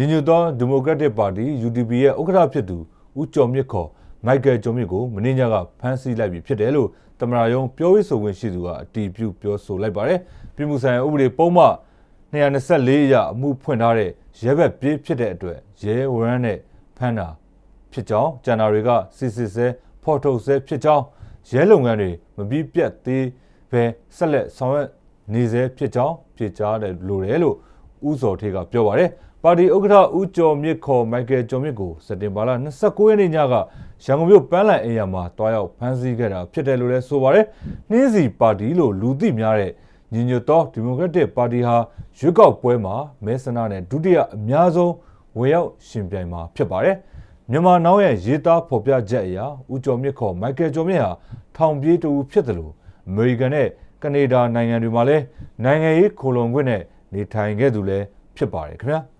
ညီညွတ်သောဒီမိုကရက်တစ်ပါတီ UDP ရဲ့ဥက္ကဋ္ဌဖြစ်သူဦးကျော်မြင့်ခေါ်မိုက်ကယ်ကျော်မြင့်ကိုမင်းညကဖမ်းဆီးလိုက်ပြီဖြစ်တယ်လို့တမရယုံ ပြောရေးဆိုခွင့်ရှိသူကအတည်ပြုပြောဆိုလိုက်ပါတယ်ပြည်မှုဆိုင်ရာဥပဒေပုံမှန်224အရအမှုဖွင့်ထားတဲ့ရဲဘက်ပြေးဖြစ်တဲ့အတွက်ရဲဝရမ်းနဲ့ဖမ်းတာဖြစ်ကြောင်းကျန်တာတွေကစစ်စစ်ဆဲဖော်ထုတ်ဆဲဖြစ်ကြောင်းရဲလုပ်ငန်းတွေမပြီးပြတ်သေးပဲဆက်လက်ဆောင်ရွက်နေဆဲဖြစ်ကြောင်းဖြေကြားတယ်လို့တယ်လို့ဦးစောထေကပြောပါတယ်။ပါတီဥက္ကဋ္ဌဦးကျော်မြင့်ခေါ်မိုက်ကယ်ကျော်မြင့်ကိုစက်တင်ဘာလ29ရက်နေ့ညကရန်ကုန်မြို့ပန်းလန်အိမ်ယာမှာတွားရောက်ဖမ်းဆီးခဲ့တာဖြစ်တယ်လို့လည်းဆိုပါတယ်။နှင်းစီပါတီလို့လူသိများတဲ့ညီညွတ်သောဒီမိုကရက်တစ်ပါတီဟာရွေးကောက်ပွဲမှာမဲဆန္ဒနဲ့ဒုတိယအများဆုံးဝင်ရောက်ရှင်ပြိုင်မှာ ဖြစ်ပါတယ်။မြန်မာနောင်ရဲ့ရေးသားဖော်ပြချက်အရဦးကျော်မြင့်ခေါ်မိုက်ကယ်ကျော်မြင့်ဟာထောင်ပြေးတူဖြစ်တယ်လို့အမေရိကန်နဲ့ကနေဒါနိုင်ငံတွေမှာလည်းနိုင်ငံရေးခိုလုံခွင့်နဲ့နေထိုင်ခဲ့သူလည်းဖြစ်ပါတယ်ခင်ဗျာ။